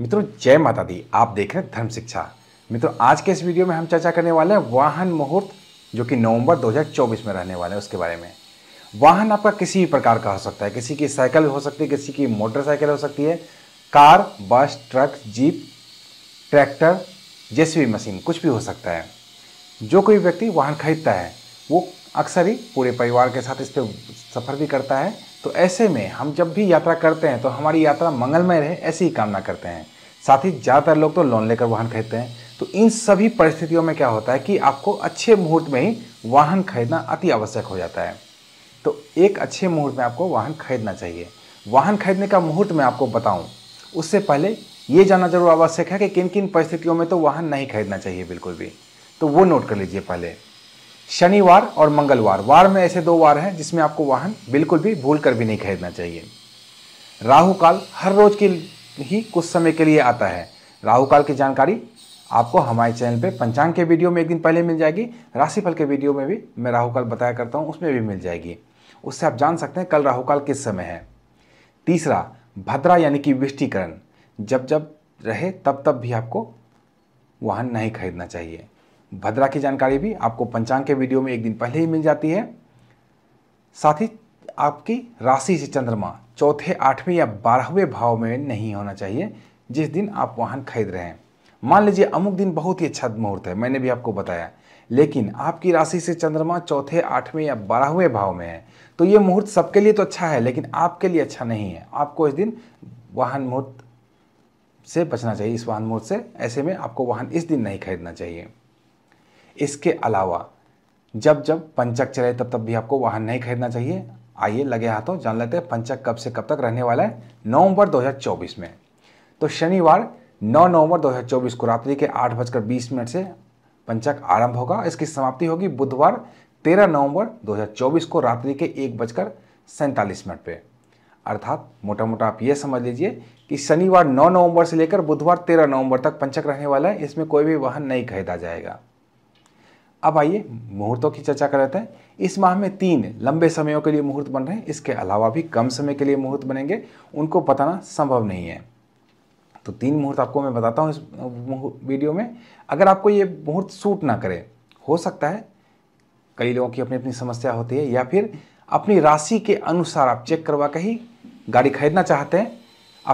मित्रों जय माता दी आप देख रहे हैं धर्म शिक्षा मित्रों आज के इस वीडियो में हम चर्चा करने वाले हैं वाहन मुहूर्त जो कि नवंबर 2024 में रहने वाले हैं उसके बारे में वाहन आपका किसी भी प्रकार का हो सकता है किसी की साइकिल हो सकती है किसी की मोटरसाइकिल हो सकती है car bus truck jeep tractor JCB machine कुछ भी हो सकता है जो कोई व्यक्ति वाहन खरीदता है वो अक्सर ही पूरे परिवार के साथ इस पर सफ़र भी करता है तो ऐसे में हम जब भी यात्रा करते हैं तो हमारी यात्रा मंगलमय रहे ऐसी ही कामना करते हैं साथ ही ज़्यादातर लोग तो लोन लेकर वाहन खरीदते हैं तो इन सभी परिस्थितियों में क्या होता है कि आपको अच्छे मुहूर्त में ही वाहन खरीदना अति आवश्यक हो जाता है तो एक अच्छे मुहूर्त में आपको वाहन खरीदना चाहिए वाहन खरीदने का मुहूर्त मैं आपको बताऊं उससे पहले ये जानना जरूर आवश्यक है कि किन किन परिस्थितियों में तो वाहन नहीं खरीदना चाहिए बिल्कुल भी तो वो नोट कर लीजिए पहले शनिवार और मंगलवार वार में ऐसे दो वार हैं जिसमें आपको वाहन बिल्कुल भी भूल कर भी नहीं खरीदना चाहिए राहु काल हर रोज के ही कुछ समय के लिए आता है राहु काल की जानकारी आपको हमारे चैनल पे पंचांग के वीडियो में एक दिन पहले मिल जाएगी राशिफल के वीडियो में भी मैं राहु काल बताया करता हूँ उसमें भी मिल जाएगी उससे आप जान सकते हैं कल राहु काल किस समय है तीसरा भद्रा यानी कि विष्टिकरण जब जब रहे तब तब भी आपको वाहन नहीं खरीदना चाहिए भद्रा की जानकारी भी आपको पंचांग के वीडियो में एक दिन पहले ही मिल जाती है साथ ही आपकी राशि से चंद्रमा चौथे आठवें या बारहवें भाव में नहीं होना चाहिए जिस दिन आप वाहन खरीद रहे हैं मान लीजिए अमुक दिन बहुत ही अच्छा मुहूर्त है मैंने भी आपको बताया लेकिन आपकी राशि से चंद्रमा चौथे आठवें या बारहवें भाव में है तो ये मुहूर्त सबके लिए तो अच्छा है लेकिन आपके लिए अच्छा नहीं है आपको इस दिन वाहन मुहूर्त से बचना चाहिए इस वाहन मुहूर्त से ऐसे में आपको वाहन इस दिन नहीं खरीदना चाहिए इसके अलावा जब जब पंचक चले तब तब भी आपको वाहन नहीं खरीदना चाहिए आइए लगे हाथों जान लेते हैं पंचक कब से कब तक रहने वाला है नवंबर 2024 में तो शनिवार 9 नवंबर 2024 को रात्रि के आठ बजकर बीस मिनट से पंचक आरंभ होगा इसकी समाप्ति होगी बुधवार 13 नवंबर 2024 को रात्रि के एक बजकर सैंतालीस मिनट पे अर्थात मोटा मोटा आप ये समझ लीजिए कि शनिवार नौ नवंबर से लेकर बुधवार तेरह नवंबर तक पंचक रहने वाला है इसमें कोई भी वाहन नहीं खरीदा जाएगा अब आइए मुहूर्तों की चर्चा कर लेते हैं इस माह में तीन लंबे समयों के लिए मुहूर्त बन रहे हैं इसके अलावा भी कम समय के लिए मुहूर्त बनेंगे उनको बताना संभव नहीं है तो तीन मुहूर्त आपको मैं बताता हूँ इस वीडियो में अगर आपको ये मुहूर्त सूट ना करे हो सकता है कई लोगों की अपनी अपनी समस्या होती है या फिर अपनी राशि के अनुसार आप चेक करवा के ही गाड़ी खरीदना चाहते हैं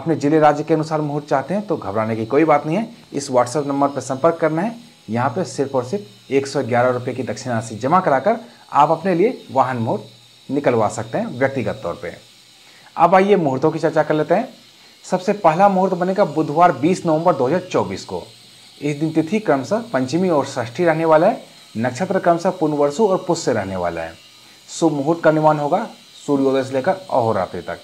अपने ज़िले राज्य के अनुसार मुहूर्त चाहते हैं तो घबराने की कोई बात नहीं है इस व्हाट्सएप नंबर पर संपर्क करना है यहाँ पे सिर्फ और सिर्फ एक सौ की दक्षिण राशि जमा कराकर आप अपने लिए वाहन मुहूर्त निकलवा सकते हैं व्यक्तिगत तौर पे अब आइए मुहूर्तों की चर्चा कर लेते हैं सबसे पहला मुहूर्त बनेगा बुधवार 20 नवंबर 2024 को इस दिन तिथि क्रमशः पंचमी और षष्ठी रहने वाला है नक्षत्र क्रमशः पुनवर्षु और पुष्य रहने वाला है शुभ मुहूर्त का निर्माण होगा सूर्योदय से लेकर अहोरात्रि तक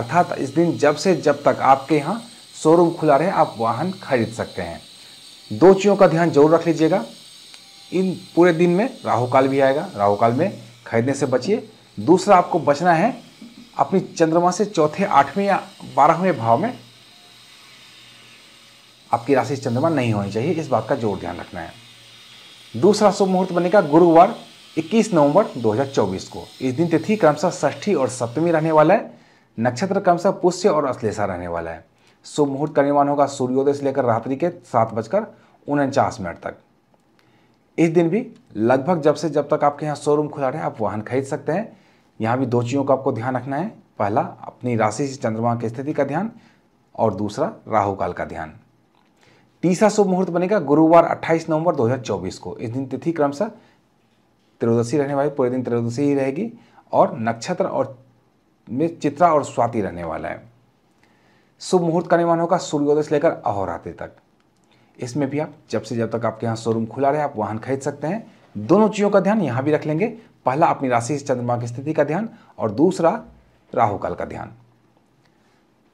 अर्थात इस दिन जब से जब तक आपके यहाँ शोरूम खुला रहे आप वाहन खरीद सकते हैं दो चीज़ों का ध्यान जरूर रख लीजिएगा इन पूरे दिन में राहु काल भी आएगा राहु काल में खरीदने से बचिए दूसरा आपको बचना है अपनी चंद्रमा से चौथे आठवें या बारहवें भाव में आपकी राशि चंद्रमा नहीं होनी चाहिए इस बात का जोर ध्यान रखना है दूसरा शुभ मुहूर्त बनेगा गुरुवार 21 नवंबर 2024 को इस दिन तिथि क्रमशः षष्ठी और सप्तमी रहने वाला है नक्षत्र क्रमशः पुष्य और अश्लेषा रहने वाला है शुभ मुहूर्त का निर्माण होगा सूर्योदय से लेकर रात्रि के सात बजकर उनचास मिनट तक इस दिन भी लगभग जब से जब तक आपके यहाँ शोरूम खुला रहे आप वाहन खरीद सकते हैं यहाँ भी दो चीज़ों का आपको ध्यान रखना है पहला अपनी राशि से चंद्रमा की स्थिति का ध्यान और दूसरा राहु काल का ध्यान तीसरा शुभ मुहूर्त बनेगा गुरुवार 28 नवंबर 2024 को इस दिन तिथि क्रम से त्रयोदशी रहने वाली पूरे दिन त्रयोदशी ही रहेगी और नक्षत्र और में चित्रा और स्वाति रहने वाला है शुभ मुहूर्त का निर्माण होगा सूर्योदय से लेकर अहोरात्रि तक इसमें भी आप जब से जब तक आपके यहाँ शोरूम खुला रहे आप वाहन खरीद सकते हैं दोनों चीज़ों का ध्यान यहाँ भी रख लेंगे पहला अपनी राशि से चंद्रमा की स्थिति का ध्यान और दूसरा राहु काल का ध्यान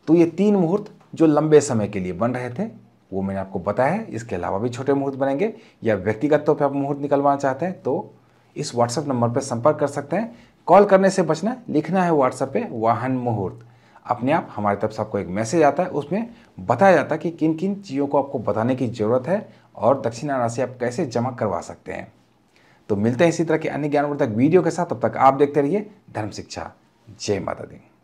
तो ये तीन मुहूर्त जो लंबे समय के लिए बन रहे थे वो मैंने आपको बताया है इसके अलावा भी छोटे मुहूर्त बनेंगे या व्यक्तिगत तौर पर आप मुहूर्त निकलवाना चाहते हैं तो इस व्हाट्सएप नंबर पर संपर्क कर सकते हैं कॉल करने से बचना लिखना है व्हाट्सएप पे वाहन मुहूर्त अपने आप हमारे तरफ से आपको एक मैसेज आता है उसमें बताया जाता है कि किन किन चीज़ों को आपको बताने की ज़रूरत है और दक्षिणा राशि आप कैसे जमा करवा सकते हैं तो मिलते हैं इसी तरह के अन्य ज्ञानवर्धक वीडियो के साथ तब तक आप देखते रहिए धर्म शिक्षा जय माता दी